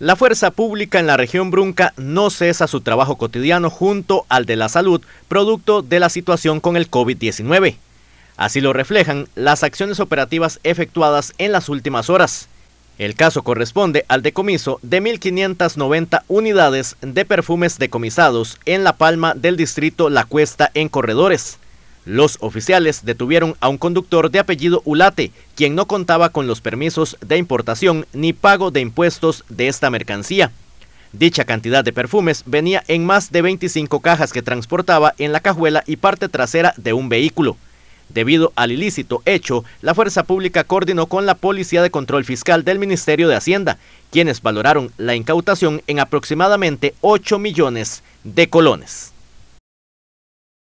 La fuerza pública en la región Brunca no cesa su trabajo cotidiano junto al de la salud, producto de la situación con el COVID-19. Así lo reflejan las acciones operativas efectuadas en las últimas horas. El caso corresponde al decomiso de 1.590 unidades de perfumes decomisados en La Palma del distrito La Cuesta en Corredores. Los oficiales detuvieron a un conductor de apellido Ulate, quien no contaba con los permisos de importación ni pago de impuestos de esta mercancía. Dicha cantidad de perfumes venía en más de 25 cajas que transportaba en la cajuela y parte trasera de un vehículo. Debido al ilícito hecho, la Fuerza Pública coordinó con la Policía de Control Fiscal del Ministerio de Hacienda, quienes valoraron la incautación en aproximadamente 8 millones de colones.